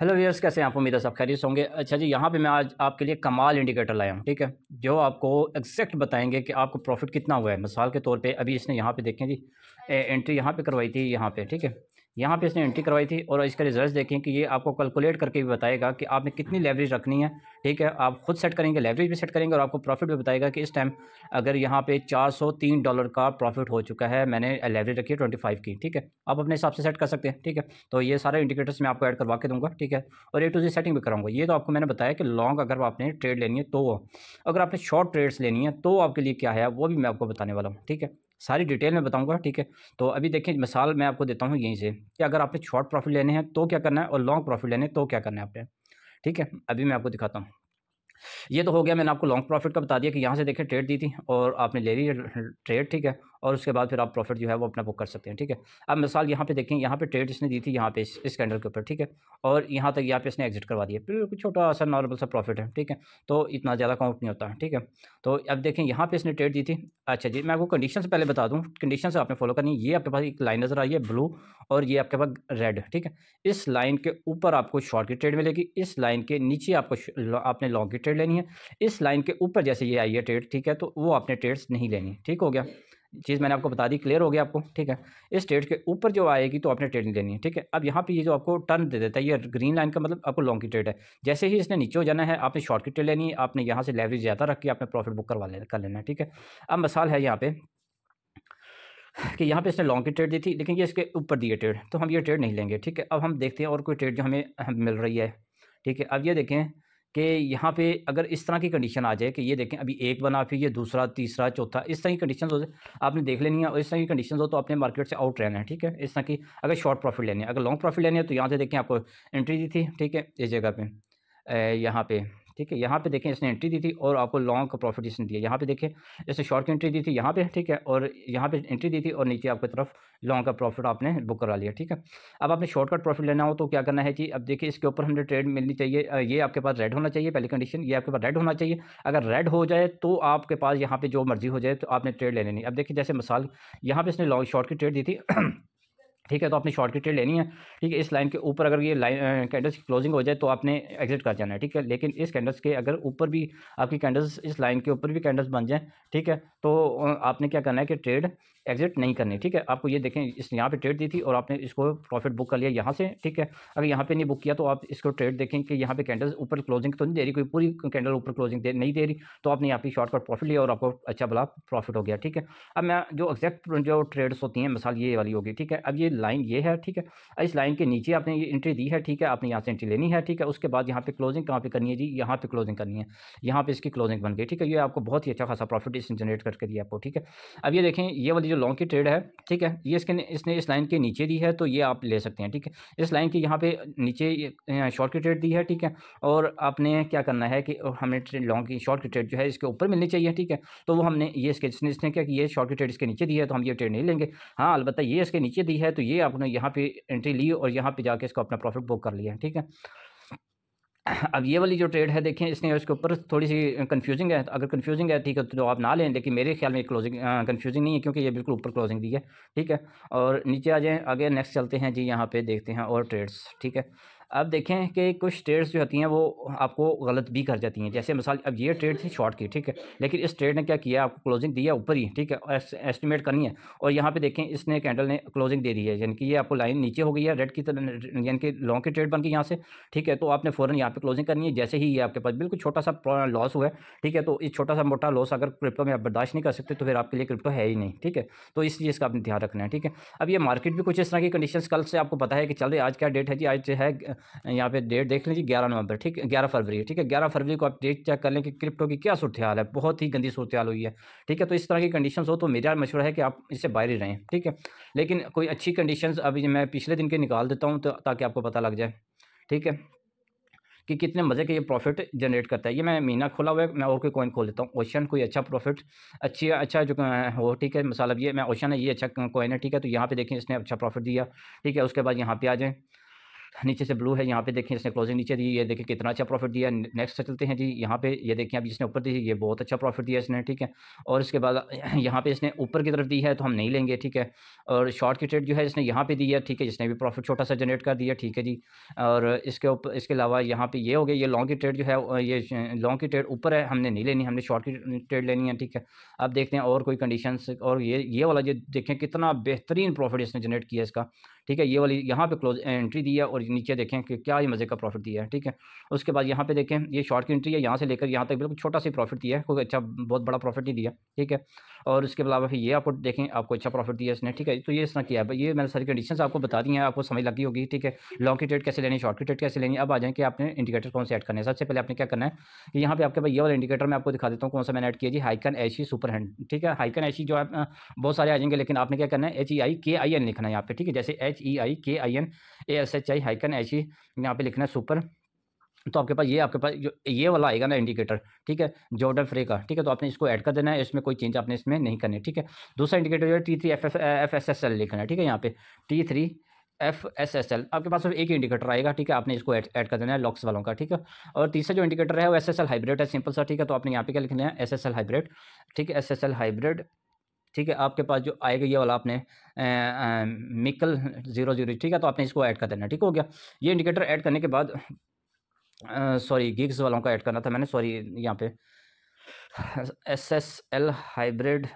hello व्यवर्स कैसे हैं आप उम्मीद है सब खैरियत होंगे अच्छा जी यहाँ पे मैं आज आपके लिए कमाल इंडिकेटर लाया हूँ ठीक है जो आपको एग्जैक्ट बताएंगे कि आपको प्रॉफिट कितना हुआ है मिसाल के तौर पे अभी इसने यहाँ पे देखें जी एंट्री यहाँ पे करवाई थी यहाँ पे ठीक है यहाँ पे इसने एंट्री करवाई थी और इसका रिजल्ट देखें कि ये आपको कैलकुलेट करके भी बताएगा कि आपने कितनी लेवरेज रखनी है ठीक है आप खुद सेट करेंगे लेवरेज भी सेट करेंगे और आपको प्रॉफिट भी बताएगा कि इस टाइम अगर यहाँ पे 403 डॉलर का प्रॉफिट हो चुका है मैंने लेवरेज रखी है 25 की ठीक है आप अपने हिसाब से सेट कर सकते हैं ठीक है तो ये सारे इंडिकेटर्स मैं आपको ऐड करवा के दूँगा ठीक है और ए टू जी सेटिंग भी कराऊंगा ये तो आपको मैंने बताया कि लॉन्ग अगर आपने ट्रेड लेनी है तो अगर आपने शॉर्ट ट्रेड्स लेनी है तो आपके लिए क्या है वो भी मैं आपको बताने वाला हूँ ठीक है सारी डिटेल में बताऊंगा ठीक है तो अभी देखें मिसाल मैं आपको देता हूँ यहीं से कि अगर आपने शॉर्ट प्रॉफिट लेने हैं तो क्या करना है और लॉन्ग प्रॉफिट लेने हैं तो क्या करना है आपने ठीक है अभी मैं आपको दिखाता हूँ ये तो हो गया मैंने आपको लॉन्ग प्रॉफिट का बता दिया कि यहाँ से देखें ट्रेड दी थी और आपने ले ली ट्रेड ठीक है और उसके बाद फिर आप प्रॉफिट जो है वो अपना बुक कर सकते हैं ठीक है अब मिसाल यहाँ पे देखें यहाँ पे ट्रेड इसने दी थी यहाँ पे इस, कैंडल के ऊपर ठीक है और यहाँ तक यहाँ पे इसने एग्जिट करवा दिया बिल्कुल छोटा सा नॉर्मल सा प्रॉफिट है ठीक है तो इतना ज़्यादा काउंट नहीं होता है ठीक है तो अब देखें यहाँ पर इसने ट्रेड दी थी अच्छा जी मैं आपको कंडीशन पहले बता दूँ कंडीशन आपने फॉलो करनी है ये आपके पास एक लाइन नज़र आई है ब्लू और ये आपके पास रेड ठीक है इस लाइन के ऊपर आपको शॉर्ट की ट्रेड मिलेगी इस लाइन के नीचे आपको आपने लॉन्ग की ट्रेड लेनी है इस लाइन के ऊपर जैसे ये आई है ट्रेड ठीक है तो वो आपने ट्रेड्स नहीं लेनी ठीक हो गया चीज़ मैंने आपको बता दी क्लियर हो गया आपको ठीक है इस ट्रेड के ऊपर जो आएगी तो आपने ट्रेड नहीं लेनी है ठीक है अब यहाँ पे ये जो आपको टर्न दे देता है ये ग्रीन लाइन का मतलब आपको लॉन्ग की ट्रेड है जैसे ही इसने नीचे हो जाना है आपने शॉर्ट की ट्रेड लेनी है आपने यहाँ से लेवरेज ज़्यादा रख के आपने प्रॉफिट बुक करवा लेना कर लेना है ठीक है अब मिसाल है यहाँ पे कि यहाँ पे इसने लॉन्ग की ट्रेड दी थी लेकिन ये इसके ऊपर दिए ट्रेड तो हम ये ट्रेड नहीं लेंगे ठीक है अब हम देखते हैं और कोई ट्रेड जो हमें मिल रही है ठीक है अब ये देखें कि यहाँ पे अगर इस तरह की कंडीशन आ जाए कि ये देखें अभी एक बना फिर ये दूसरा तीसरा चौथा इस तरह की कंडीशन हो आपने देख लेनी है और इस तरह की कंडीशन हो तो आपने मार्केट से आउट रहना है ठीक है इस तरह की अगर शॉर्ट प्रॉफिट लेनी है अगर लॉन्ग प्रॉफिट लेनी है तो यहाँ से देखें आपको एंट्री दी थी ठीक है इस जगह पर यहाँ पर ठीक है यहाँ पे देखें इसने एंट्री दी थी और आपको लॉन्ग का प्रॉफिट इसने दिया यहाँ पे देखें इसने शॉर्ट की एंट्री दी थी यहाँ पे ठीक है और यहाँ पे एंट्री दी थी और नीचे आपकी तरफ लॉन्ग का प्रॉफिट आपने बुक करा लिया ठीक है अब आपने शॉर्टकट प्रॉफिट लेना हो तो क्या करना है जी अब देखिए इसके ऊपर हमें ट्रेड मिलनी चाहिए ये आपके पास रेड होना चाहिए पहली कंडीशन ये आपके पास रेड होना चाहिए अगर रेड हो जाए तो आपके पास यहाँ पर जो मर्जी हो जाए तो आपने ट्रेड ले लेनी अब देखिए जैसे मिसाल यहाँ पर इसने लॉन्ग शॉर्ट की ट्रेड दी थी ठीक है तो आपने शॉर्ट की ट्रेड लेनी है ठीक है इस लाइन के ऊपर अगर ये लाइन कैंडल्स की क्लोजिंग हो जाए तो आपने एग्जिट कर जाना है ठीक है लेकिन इस कैंडल्स के अगर ऊपर भी आपकी कैंडल्स इस लाइन के ऊपर भी कैंडल्स बन जाएँ ठीक है तो आपने क्या करना है कि ट्रेड एग्जिट नहीं करनी ठीक है आपको ये देखें इस यहाँ पे ट्रेड दी थी और आपने इसको प्रॉफिट बुक कर लिया यहाँ से ठीक है अगर यहाँ पे नहीं बुक किया तो आप इसको ट्रेड देखें कि यहाँ पे कैंडल्स ऊपर क्लोजिंग तो नहीं दे रही कोई पूरी कैंडल ऊपर क्लोजिंग दे नहीं दे रही तो आपने यहाँ पे शॉर्ट पर प्रॉफिट लिया और आपको अच्छा भला प्रॉफिट हो गया ठीक है अब मैं जो एग्जैक्ट जो ट्रेड्स होती हैं मिसाल ये वाली होगी ठीक है अब ये लाइन ये है ठीक है इस लाइन के नीचे आपने ये एंट्री दी है ठीक है आपने यहाँ से एंट्री लेनी है ठीक है उसके बाद यहाँ पे क्लोजिंग कहाँ पे करनी है जी यहाँ पे क्लोजिंग करनी है यहाँ पे इसकी क्लोजिंग बन गई ठीक है ये आपको बहुत ही अच्छा खासा प्रॉफिट इस जनरेट करके दिया आपको ठीक है अब ये देखें ये वाली जो लॉन्ग की ट्रेड है ठीक है ये इसके इसने इस लाइन के नीचे दी है तो ये आप ले सकते हैं ठीक है इस लाइन के यहाँ पे नीचे शॉर्ट की ट्रेड दी है ठीक है और आपने क्या करना है कि हमें लॉन्ग की शॉर्ट की ट्रेड जो है इसके ऊपर मिलनी चाहिए ठीक है तो वो हमने ये इसके इसने इसने क्या कि ये शॉर्ट की ट्रेड इसके नीचे दी है तो हम ये ट्रेड नहीं लेंगे हाँ अलबत्त ये इसके नीचे दी है तो ये आपने यहाँ पर एंट्री ली और यहाँ पर जाके इसको अपना प्रॉफिट बुक कर लिया ठीक है अब ये वाली जो ट्रेड है देखें इसने इसके ऊपर थोड़ी सी कंफ्यूजिंग है अगर कंफ्यूजिंग है ठीक है तो आप ना लें लेकिन मेरे ख्याल में क्लोजिंग कंफ्यूजिंग नहीं है क्योंकि ये बिल्कुल ऊपर क्लोजिंग दी है ठीक है और नीचे आ जाएँ आगे नेक्स्ट चलते हैं जी यहाँ पे देखते हैं और ट्रेड्स ठीक है अब देखें कि कुछ ट्रेड्स जो होती हैं वो आपको गलत भी कर जाती हैं जैसे मिसाल अब ये ट्रेड थी शॉर्ट की ठीक है लेकिन इस ट्रेड ने क्या किया आपको क्लोजिंग दिया ऊपर ही ठीक है एस्टिमेट करनी है और यहाँ पे देखें इसने कैंडल ने क्लोजिंग दे दी है यानी कि ये आपको लाइन नीचे हो गई है रेड की तरह यानी कि लॉन्ग की ट्रेड बन गई यहाँ से ठीक है तो आपने फ़ौरन यहाँ पर क्लोजिंग करनी है जैसे ही ये आपके पास बिल्कुल छोटा सा लॉस हुआ है ठीक है तो इस छोटा सा मोटा लॉस अगर क्रिप्टो में आप बर्दाश्त नहीं कर सकते तो फिर आपके लिए क्रिप्टो है ही नहीं ठीक है तो इस चीज़ का आपने ध्यान रखना है ठीक है अब ये मार्केट भी कुछ इस तरह की कंडीशन कल से आपको पता है कि चल रही आज क्या डेट है जी आज है यहाँ पे डेट देख लीजिए ग्यारह नवंबर ठीक है ग्यारह फरवरी ठीक है ग्यारह फरवरी को आप डेट चेक कर लें कि क्रिप्टो की क्या सूरत हाल है बहुत ही गंदी सूरत हाल हुई है ठीक है तो इस तरह की कंडीशन हो तो मेरा मशूर है कि आप इससे बाहर ही रहें ठीक है लेकिन कोई अच्छी कंडीशन अभी मैं पिछले दिन के निकाल देता हूँ तो ताकि आपको पता लग जाए ठीक है कि कितने मज़े के ये प्रॉफिट जनरेट करता है ये मैं महीना खोला हुआ है मैं और कोई कॉइन खोल देता हूँ ओशन कोई अच्छा प्रॉफिट अच्छी अच्छा जो हो ठीक है मसाला मतलब ये मैं ओशन है ये अच्छा कॉइन है ठीक है तो यहाँ पे देखिए इसने अच्छा प्रॉफिट दिया ठीक है उसके बाद यहाँ पे आ जाए नीचे से ब्लू है यहाँ पे देखें इसने क्लोजिंग नीचे दी ये देखें कितना अच्छा प्रॉफिट दिया नेक्स्ट चलते हैं जी यहाँ पे ये देखें अब इसने ऊपर दी ये बहुत अच्छा प्रॉफिट दिया इसने ठीक है और इसके बाद यहाँ पे इसने ऊपर की तरफ दी है तो हम नहीं लेंगे ठीक है और शॉर्ट की ट्रेड जो है इसने यहाँ पे दी है ठीक है जिसने भी प्रॉफिट छोटा सा जनरेट कर दिया ठीक है जी और इसके ऊपर इसके अलावा यहाँ पे ये हो गया ये लॉन्ग की ट्रेड जो है ये लॉन्ग की ट्रेड ऊपर है हमने नहीं लेनी हमने शॉर्ट की ट्रेड लेनी है ठीक है अब देखते हैं और कोई कंडीशन और ये ये वाला जो देखें कितना बेहतरीन प्रॉफिट इसने जनरेट किया इसका ठीक है ये वाली यहाँ पे क्लोज एंट्री दी है और नीचे देखें कि क्या ये मज़े का प्रॉफिट दिया है ठीक है उसके बाद यहाँ पे देखें ये शॉर्ट की एंट्री है यहाँ से लेकर यहाँ तक बिल्कुल छोटा सा प्रॉफिट दिया है कोई अच्छा बहुत बड़ा प्रॉफिट नहीं दिया ठीक है और उसके अलावा फिर ये आपको देखें आपको अच्छा प्रॉफिट दिया इसने ठीक है तो ये इस किया है ये मैंने सारी कंडीशन आपको बता दी हैं आपको समझ लगी होगी ठीक है लॉन्ग की ट्रेड कैसे लेनी शॉर्ट की ट्रेड कैसे लेनी अब आ जाए कि आपने इंडिकेटर कौन से ऐड करने सबसे पहले आपने क्या करना है कि यहाँ पे आपके पास ये वाला इंडिकेटर मैं आपको दिखा देता हूँ कौन सा मैंने ऐड किया जी हाइकन एशी सुपर हैंड ठीक है हाइकन एशी जो है बहुत सारे आ जाएंगे लेकिन आपने क्या करना है H E I K I N लिखना है यहाँ पे ठीक है जैसे H H E I K I N A S H I Heikin H E यहाँ पे लिखना है सुपर तो आपके पास ये आपके पास जो ये वाला आएगा ना इंडिकेटर ठीक है जॉर्डन फ्रे का ठीक है तो आपने इसको ऐड कर देना है इसमें कोई चेंज आपने इसमें नहीं करनी ठीक है दूसरा इंडिकेटर जो है T three F S F S S L लिखना है ठीक है यहाँ पे T three F S S L आपके पास सिर्फ एक इंडिकेटर आएगा ठीक है आपने इसको ऐड कर देना है लॉक्स वालों का ठीक है और तीसरा जो इंडिकेटर है वो एस एस एल हाइब्रिड है सिंपल सा ठीक है तो आपने यहाँ पे क्या लिखना है एस एस एल हाइब्रिड ठीक है एस एस एल हाइब्रिड ठीक है आपके पास जो आएगा ये वाला आपने मिकल जीरो जीरो ठीक है तो आपने इसको ऐड कर देना ठीक हो गया ये इंडिकेटर ऐड करने के बाद सॉरी गिग्स वालों का ऐड करना था मैंने सॉरी यहाँ पे एस एस एल हाइब्रिड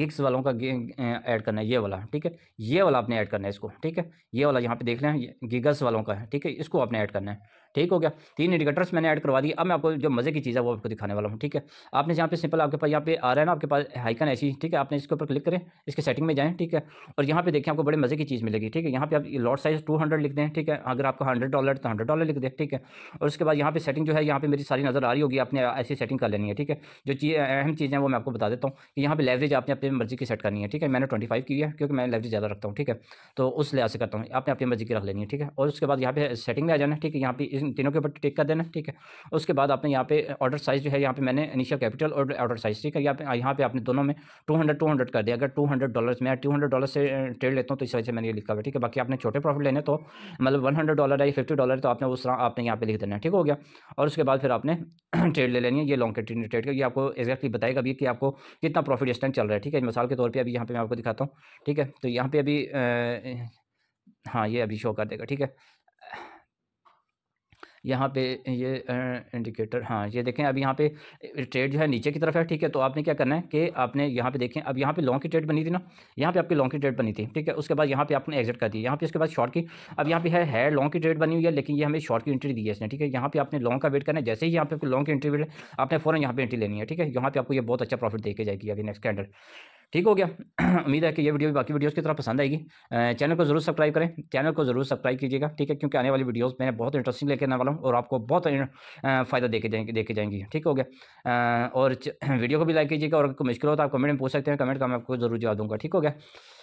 गिग्स वालों का ऐड करना है ये वाला ठीक है ये वाला आपने ऐड करना है इसको ठीक है ये वाला यहाँ पे देख लें गिगस वालों का है ठीक है इसको आपने ऐड करना है ठीक हो गया तीन इंडिकेटर्स मैंने ऐड करवा दिए अब मैं आपको जो मज़े की चीज़ है वो आपको दिखाने वाला हूँ ठीक है आपने यहाँ पे सिंपल आपके पास यहाँ पे आ रहा है ना आपके पास हाइकन ऐसी ठीक है आपने इसके ऊपर क्लिक करें इसके सेटिंग में जाएँ ठीक है और यहाँ पे देखिए आपको बड़े मज़े की चीज़ मिलेगी ठीक है यहाँ पे आप लॉट साइज टू हंड्रेड लिख दें ठीक है अगर आपको हंड्रेड डॉलर तो हंड्रेड डॉलर लिख दें ठीक है और उसके बाद यहाँ पे सेटिंग जो है यहाँ पे मेरी सारी नज़र आ रही होगी आपने ऐसी सेटिंग कर लेनी है ठीक है जो चीज़ अहम चीज़ें वो मैं आपको बता देता हूँ कि यहाँ पर लेवरेज आपने अपनी मर्जी की सेट करनी है ठीक है मैंने ट्वेंटी फाइव की है क्योंकि मैं लेवरेज ज़्यादा रखता हूँ ठीक है तो उस लिहाज से करता हूँ आपने अपनी मर्जी की रख लेनी है ठीक है और उसके बाद यहाँ पे सेटिंग में आ जाना ठीक है यहाँ पे तीनों के ऊपर टिक कर देना ठीक है उसके बाद आपने यहाँ पे ऑर्डर साइज़ जो है यहाँ पे मैंने इनिशियल कैपिटल और ऑर्डर साइज़ ठीक है यहाँ पे यहाँ पे आपने दोनों में टू हंड्रेड टू हंड्रेड कर दिया अगर टू हंड्रेड डॉलर में टू हंड्रेड डॉलर से ट्रेड लेता हूँ तो इस वजह से मैंने ये लिखा हुआ ठीक है बाकी आपने छोटे प्रॉफिट लेने तो मतलब वन हंड्रेड डॉलर या फिफ्टी डॉलर तो आपने उस आपने यहाँ पे लिख देना ठीक हो गया और उसके बाद फिर आपने ट्रेड ले लेनी है ये लॉन्ग ट्रेड ट्रेड का ये आपको एक्जैक्टली बताएगा अभी कि आपको कितना प्रॉफिट इस टाइम चल रहा है ठीक है मिसाल के तौर पर अभी यहाँ पे मैं आपको दिखाता हूँ ठीक है तो यहाँ पे अभी हाँ ये अभी शो कर देगा ठीक है यहाँ पे ये इंडिकेटर हाँ ये देखें अब यहाँ पे ट्रेड जो है नीचे की तरफ है ठीक है तो आपने क्या करना है कि आपने यहाँ पे देखें अब यहाँ पे लॉन्ग की ट्रेड बनी थी ना यहाँ पे आपकी लॉन्ग की ट्रेड बनी थी ठीक है उसके बाद यहाँ पे आपने एग्जिट कर दी यहाँ पे उसके बाद शॉर्ट की अब यहाँ पे है है लॉन्ग की ट्रेड बनी हुई है लेकिन ये हमें शॉर्ट की एंट्री दी है इसने ठीक है यहाँ पे आपने लॉन्ग का वेट करना है जैसे ही यहाँ पे आपको लॉन्ग की एंट्री आपने फौरन यहाँ पे एंट्री लेनी है ठीक है यहाँ पे आपको ये बहुत अच्छा प्रॉफिट देखे जाएगी अभी नेक्स्ट कैंडल ठीक हो गया उम्मीद है कि ये वीडियो भी बाकी वीडियोस की तरह पसंद आएगी चैनल को जरूर सब्सक्राइब करें चैनल को जरूर सब्सक्राइब कीजिएगा ठीक है क्योंकि आने वाली वीडियोस मैंने बहुत इंटरेस्टिंग लेके आने वाला हूँ और आपको बहुत फ़ायदा देखे जाएंगे देखे जाएंगी ठीक हो गया और वीडियो को भी लाइक कीजिएगा और कोई मुश्किल हो तो आप कमेंट में पूछ सकते हैं कमेंट का मैं आपको जरूर जवाब दूँगा ठीक हो गया